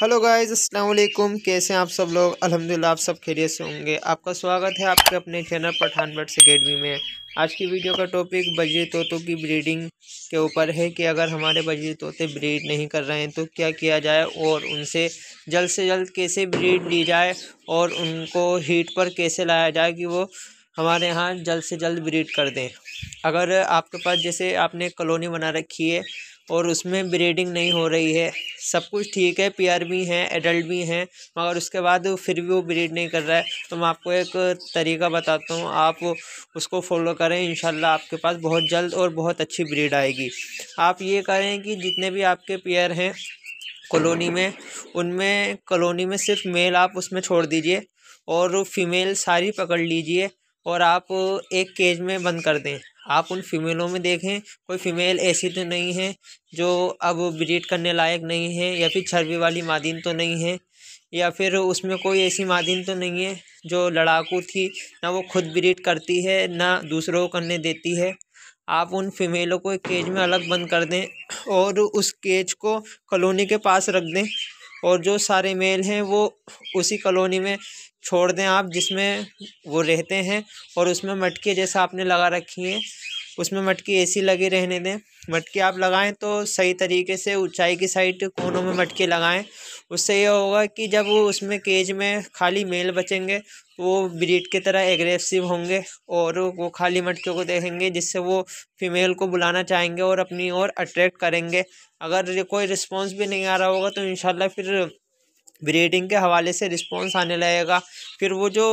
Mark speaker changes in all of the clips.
Speaker 1: hello guys अस्सलाम वालेकुम कैसे हैं आप सब लोग अल्हम्दुलिल्लाह आप सब खैरियत से होंगे आपका स्वागत है आपके अपने चैनल पठान बर्ड्स अकेडमी में आज की वीडियो का टॉपिक बजे तोतों की ब्रीडिंग के ऊपर है कि अगर हमारे बजे तोते ब्रीड नहीं कर रहे हैं तो क्या किया जाए और उनसे जल्द से जल्द कैसे ब्रीड ली जाए और उनको हीट पर कैसे लाया जाए कि वो हमारे यहाँ जल्द से जल्द ब्रीड कर दें अगर आपके पास जैसे आपने कॉलोनी बना रखी है और उसमें ब्रीडिंग नहीं हो रही है सब कुछ ठीक है पीआर भी हैं एडल्ट भी हैं मगर उसके बाद फिर भी वो ब्रीड नहीं कर रहा है तो मैं आपको एक तरीका बताता हूँ आप उसको फॉलो करें इन आपके पास बहुत जल्द और बहुत अच्छी ब्रीड आएगी आप ये करें कि जितने भी आपके पेयर हैं कॉलोनी में उनमें कॉलोनी में सिर्फ मेल आप उसमें छोड़ दीजिए और फीमेल सारी पकड़ लीजिए और आप एक केज में बंद कर दें आप उन फीमेलों में देखें कोई फीमेल ऐसी तो नहीं है जो अब ब्रीड करने लायक नहीं है या फिर छरबी वाली मादिन तो नहीं है या फिर उसमें कोई ऐसी मादिन तो नहीं है जो लड़ाकू थी ना वो खुद ब्रीड करती है ना दूसरों को करने देती है आप उन फीमेलों को एक केज में अलग बंद कर दें और उस केज को कॉलोनी के पास रख दें और जो सारे मेल हैं वो उसी कॉलोनी में छोड़ दें आप जिसमें वो रहते हैं और उसमें मटके जैसा आपने लगा रखी हैं उसमें मटके एसी लगे रहने दें मटके आप लगाएं तो सही तरीके से ऊंचाई की साइड कोनों में मटके लगाएं उससे यह होगा कि जब वो उसमें केज में खाली मेल बचेंगे वो ब्रीड की तरह एग्रेसिव होंगे और वो खाली मटके को देखेंगे जिससे वो फीमेल को बुलाना चाहेंगे और अपनी ओर अट्रैक्ट करेंगे अगर कोई रिस्पॉन्स भी नहीं आ रहा होगा तो इन फिर ब्रीडिंग के हवाले से रिस्पॉन्स आने लगेगा फिर वो जो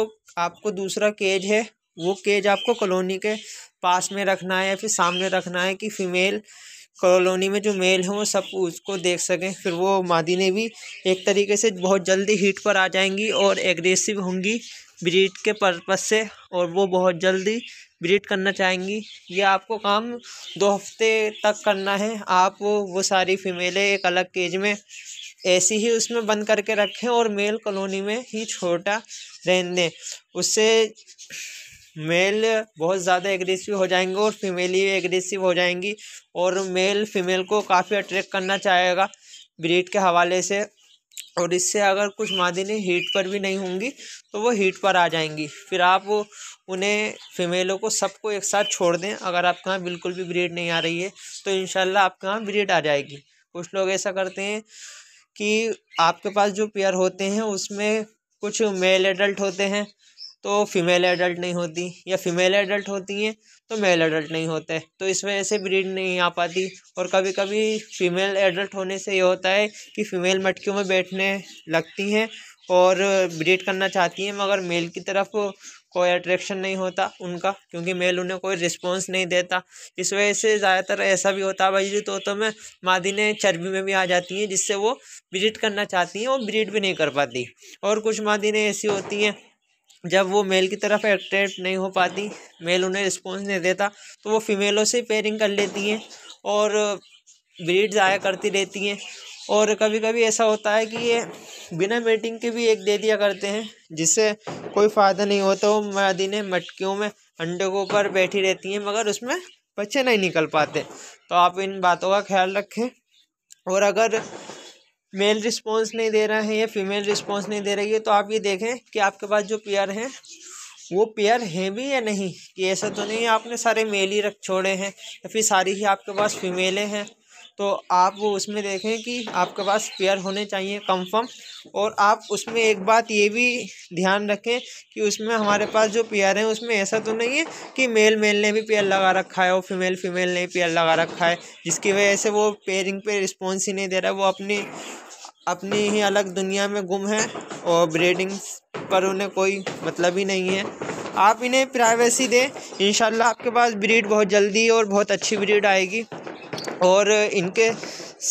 Speaker 1: आपको दूसरा केज है वो केज आपको कॉलोनी के पास में रखना है या फिर सामने रखना है कि फीमेल कॉलोनी में जो मेल हैं वो सब उसको देख सकें फिर वो मादी ने भी एक तरीके से बहुत जल्दी हीट पर आ जाएंगी और एग्रेसिव होंगी ब्रीड के पर्पज से और वो बहुत जल्दी ब्रीड करना चाहेंगी ये आपको काम दो हफ्ते तक करना है आप वो सारी फीमेलें एक अलग केज में ऐसी ही उसमें बंद करके रखें और मेल कॉलोनी में ही छोटा रहने दें उससे मेल बहुत ज़्यादा एग्रेसिव हो जाएंगे और फीमेल ही एग्रेसिव हो जाएंगी और मेल फीमेल को काफ़ी अट्रैक्ट करना चाहेगा ब्रीड के हवाले से और इससे अगर कुछ मादने हीट पर भी नहीं होंगी तो वो हीट पर आ जाएंगी फिर आप उन्हें फीमेलों को सबको एक साथ छोड़ दें अगर आपके यहाँ बिल्कुल भी ब्रीड नहीं आ रही है तो इन आपके यहाँ ब्रीड आ जाएगी कुछ लोग ऐसा करते हैं कि आपके पास जो पेयर होते हैं उसमें कुछ मेल एडल्ट होते हैं तो फीमेल एडल्ट नहीं होती या फीमेल एडल्ट होती हैं तो मेल एडल्ट नहीं होते तो इस वजह से ब्रीड नहीं आ पाती और कभी कभी फीमेल एडल्ट होने से ये होता है कि फीमेल मटकियों में बैठने लगती हैं और ब्रीड करना चाहती हैं मगर मेल की तरफ कोई अट्रैक्शन नहीं होता उनका क्योंकि मेल उन्हें कोई रिस्पॉन्स नहीं देता इस वजह से ज़्यादातर ऐसा भी होता है भाई तोतों में मादी ने चर्बी में भी आ जाती हैं जिससे वो ब्रीड करना चाहती हैं और ब्रीड भी नहीं कर पाती और कुछ मादी ने ऐसी होती हैं जब वो मेल की तरफ अट्रैक्ट नहीं हो पाती मेल उन्हें रिस्पॉन्स नहीं देता तो वो फीमेलों से पेयरिंग कर लेती हैं और ब्रीड uh, जाया करती रहती हैं और कभी कभी ऐसा होता है कि ये बिना मेटिंग के भी एक दे दिया करते हैं जिससे कोई फ़ायदा नहीं होता वो मदीने मटकियों में अंडे को ऊपर बैठी रहती हैं मगर उसमें बच्चे नहीं निकल पाते तो आप इन बातों का ख्याल रखें और अगर मेल रिस्पॉन्स नहीं दे रहा है या फीमेल रिस्पॉन्स नहीं दे रही है तो आप ये देखें कि आपके पास जो पेयर हैं वो पेयर हैं भी या नहीं कि ऐसा तो नहीं आपने सारे मेल ही रख छोड़े हैं या फिर सारी ही आपके पास फीमेलें हैं तो आप वो उसमें देखें कि आपके पास पेयर होने चाहिए कंफर्म और आप उसमें एक बात ये भी ध्यान रखें कि उसमें हमारे पास जो पेयर हैं उसमें ऐसा तो नहीं है कि मेल मेल ने भी पेयर लगा रखा है और फीमेल फीमेल ने पेयर लगा रखा है जिसकी वजह से वो पेयरिंग पे रिस्पॉन्स ही नहीं दे रहा है वो अपनी अपनी ही अलग दुनिया में गुम हैं और ब्रीडिंग्स पर उन्हें कोई मतलब ही नहीं है आप इन्हें प्राइवेसी दें इन आपके पास ब्रीड बहुत जल्दी और बहुत अच्छी ब्रीड आएगी और इनके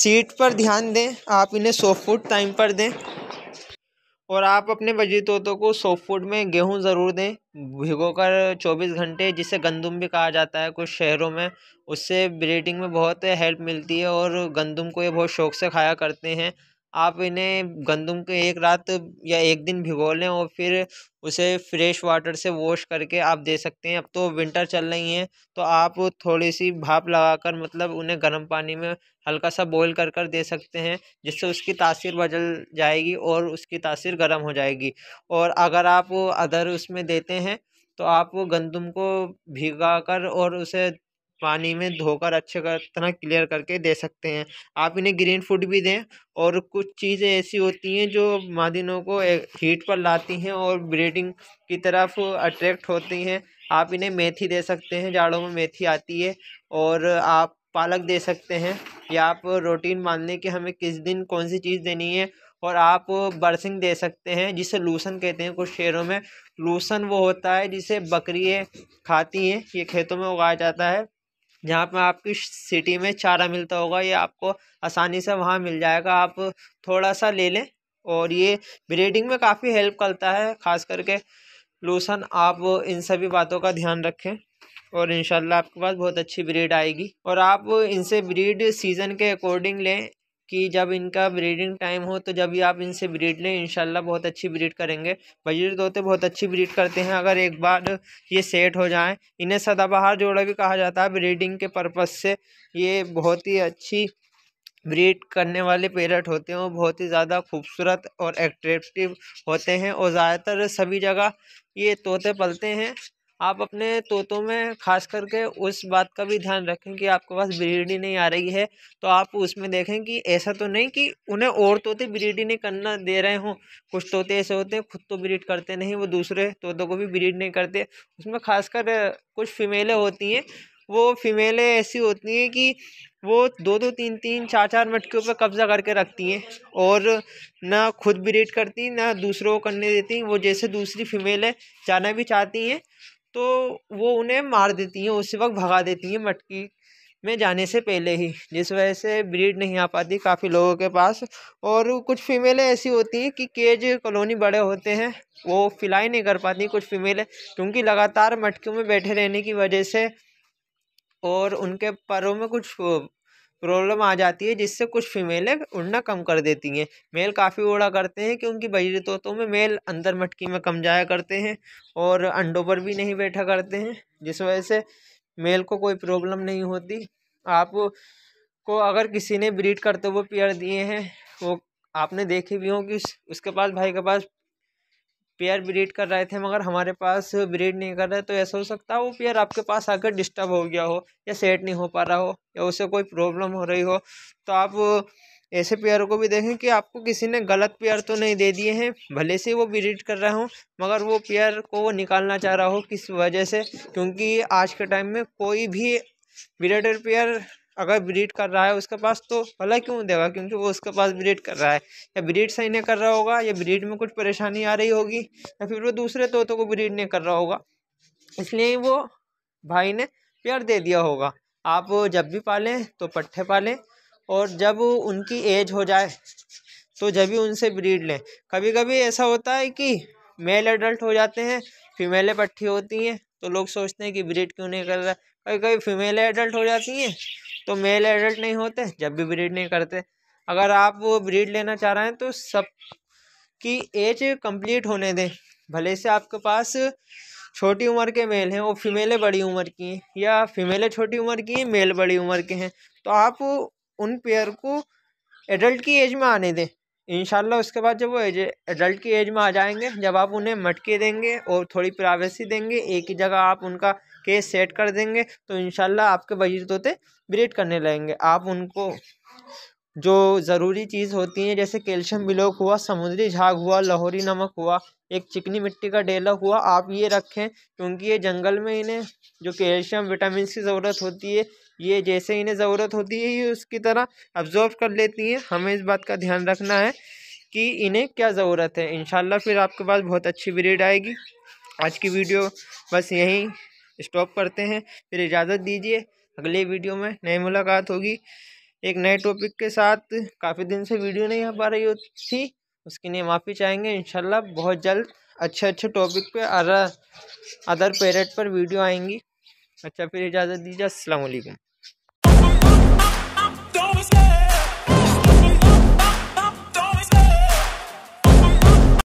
Speaker 1: सीट पर ध्यान दें आप इन्हें सॉफ्ट फूड टाइम पर दें और आप अपने बजी तोतों को सॉफ्ट फूड में गेहूं ज़रूर दें भिगो कर चौबीस घंटे जिसे गंदम भी कहा जाता है कुछ शहरों में उससे ब्रीडिंग में बहुत हेल्प मिलती है और गंदम को ये बहुत शौक से खाया करते हैं आप इन्हें गंदम के एक रात या एक दिन भिगो लें और फिर उसे फ्रेश वाटर से वॉश करके आप दे सकते हैं अब तो विंटर चल रही हैं तो आप थोड़ी सी भाप लगाकर मतलब उन्हें गर्म पानी में हल्का सा बॉईल कर कर दे सकते हैं जिससे उसकी तासीर बदल जाएगी और उसकी तासीर गर्म हो जाएगी और अगर आप अदर उसमें देते हैं तो आप गंदम को भिगा कर और उसे पानी में धोकर अच्छे कर तरह क्लियर करके दे सकते हैं आप इन्हें ग्रीन फूड भी दें और कुछ चीज़ें ऐसी होती हैं जो मादिनों को हीट पर लाती हैं और ब्रीडिंग की तरफ अट्रैक्ट होती हैं आप इन्हें मेथी दे सकते हैं जाड़ों में मेथी आती है और आप पालक दे सकते हैं या आप रोटीन मान लें कि हमें किस दिन कौन सी चीज़ देनी है और आप बर्सिंग दे सकते हैं जिसे लूसन कहते हैं कुछ शेरों में लूसन वो होता है जिसे बकरियाँ खाती हैं ये खेतों में उगाया जाता है जहाँ पर आपकी सिटी में चारा मिलता होगा ये आपको आसानी से वहाँ मिल जाएगा आप थोड़ा सा ले लें और ये ब्रीडिंग में काफ़ी हेल्प करता है ख़ास करके लूसन आप इन सभी बातों का ध्यान रखें और इन आपके पास बहुत अच्छी ब्रीड आएगी और आप इनसे ब्रीड सीज़न के अकॉर्डिंग लें कि जब इनका ब्रीडिंग टाइम हो तो जब भी आप इनसे ब्रीड लें इनशाला बहुत अच्छी ब्रीड करेंगे बजीर तोते बहुत अच्छी ब्रीड करते हैं अगर एक बार ये सेट हो जाएं इन्हें सदाबहार जोड़ा भी कहा जाता है ब्रीडिंग के पर्पज़ से ये बहुत ही अच्छी ब्रीड करने वाले पेरट होते हैं वो बहुत ही ज़्यादा खूबसूरत और एट्रेक्टिव होते हैं और ज़्यादातर सभी जगह ये तोते पलते हैं आप अपने तोतों में ख़ास करके उस बात का भी ध्यान रखें कि आपके पास ब्रीडी नहीं आ रही है तो आप उसमें देखें कि ऐसा तो नहीं कि उन्हें और तोते ब्रीड ही नहीं करना दे रहे हों कुछ तोते ऐसे होते हैं खुद तो ब्रीड करते नहीं वो दूसरे तोतों को भी ब्रीड नहीं करते उसमें खासकर कुछ फीमेलें होती हैं वो फीमेलें ऐसी होती हैं कि वो दो दो तीन तीन चार चार मटके ऊपर कब्ज़ा करके रखती हैं और ना खुद ब्रीड करती ना दूसरों को करने देती वो जैसे दूसरी फीमेलें जाना भी चाहती हैं तो वो उन्हें मार देती हैं उसी वक्त भगा देती हैं मटकी में जाने से पहले ही जिस वजह से ब्रीड नहीं आ पाती काफ़ी लोगों के पास और कुछ फीमेलें ऐसी होती हैं कि केज कॉलोनी बड़े होते हैं वो फिलाई नहीं कर पाती कुछ फीमेलें क्योंकि लगातार मटकियों में बैठे रहने की वजह से और उनके परों में कुछ प्रॉब्लम आ जाती है जिससे कुछ फीमेलें उड़ना कम कर देती हैं मेल काफ़ी उड़ा करते हैं क्योंकि बजरी तोतों में मेल अंदर मटकी में कम जाया करते हैं और अंडों पर भी नहीं बैठा करते हैं जिस वजह से मेल को कोई प्रॉब्लम नहीं होती आप को अगर किसी ने ब्रीड करते हुए पेयर दिए हैं वो आपने देखे भी हों कि उस, उसके पास भाई के पास पेयर ब्रीड कर रहे थे मगर हमारे पास ब्रीड नहीं कर रहे तो ऐसा हो सकता है वो पेयर आपके पास आकर डिस्टर्ब हो गया हो या सेट नहीं हो पा रहा हो या उसे कोई प्रॉब्लम हो रही हो तो आप ऐसे पेयर को भी देखें कि आपको किसी ने गलत पेयर तो नहीं दे दिए हैं भले से वो ब्रीड कर रहा हो मगर वो पेयर को वो निकालना चाह रहा हो किस वजह से क्योंकि आज के टाइम में कोई भी ब्रीडर पेयर अगर ब्रीड कर रहा है उसके पास तो भला क्यों देगा क्योंकि वो उसके पास ब्रीड कर रहा है या ब्रीड सही नहीं कर रहा होगा या ब्रीड में कुछ परेशानी आ रही होगी या फिर वो दूसरे तोतों को ब्रीड नहीं कर रहा होगा इसलिए वो भाई ने प्यार दे दिया होगा आप जब भी पालें तो पट्ठे पालें और जब उनकी एज हो जाए तो जब भी उनसे ब्रीड लें कभी कभी ऐसा होता है कि मेल एडल्ट हो जाते हैं फीमेलें पट्ठी होती हैं तो लोग सोचते हैं कि ब्रीड क्यों नहीं कर रहा कभी कभी फीमेलें एडल्ट हो जाती हैं तो मेल एडल्ट नहीं होते जब भी ब्रीड नहीं करते अगर आप वो ब्रीड लेना चाह रहे हैं तो सब की एज कंप्लीट होने दें भले से आपके पास छोटी उम्र के मेल हैं वो फीमेलें बड़ी उम्र की हैं या फीमेलें छोटी उम्र की हैं मेल बड़ी उम्र के हैं तो आप उन पेयर को एडल्ट की एज में आने दें इनशाला उसके बाद जब वो एज एडल्ट की एज में आ जाएंगे जब आप उन्हें मटके देंगे और थोड़ी प्राइवेसी देंगे एक ही जगह आप उनका केस सेट कर देंगे तो इन आपके वजीर तोते ब्रीड करने लगेंगे आप उनको जो ज़रूरी चीज़ होती है जैसे कैल्शियम बिलोक हुआ समुद्री झाग हुआ लाहौरी नमक हुआ एक चिकनी मिट्टी का डेला हुआ आप ये रखें क्योंकि ये जंगल में इन्हें जो कैल्शियम विटामिन की ज़रूरत होती है ये जैसे इन्हें ज़रूरत होती है ये उसकी तरह अब्जॉर्ब कर लेती हैं हमें इस बात का ध्यान रखना है कि इन्हें क्या ज़रूरत है इन फिर आपके पास बहुत अच्छी ब्रीड आएगी आज की वीडियो बस यहीं स्टॉप करते हैं फिर इजाज़त दीजिए अगले वीडियो में नई मुलाकात होगी एक नए टॉपिक के साथ काफ़ी दिन से वीडियो नहीं आ पा रही थी उसके लिए माफ़ी चाहेंगे इनशाला बहुत जल्द अच्छे अच्छे टॉपिक पे अदर अदर पेरेट पर वीडियो आएंगी अच्छा फिर इजाज़त दीजिए असल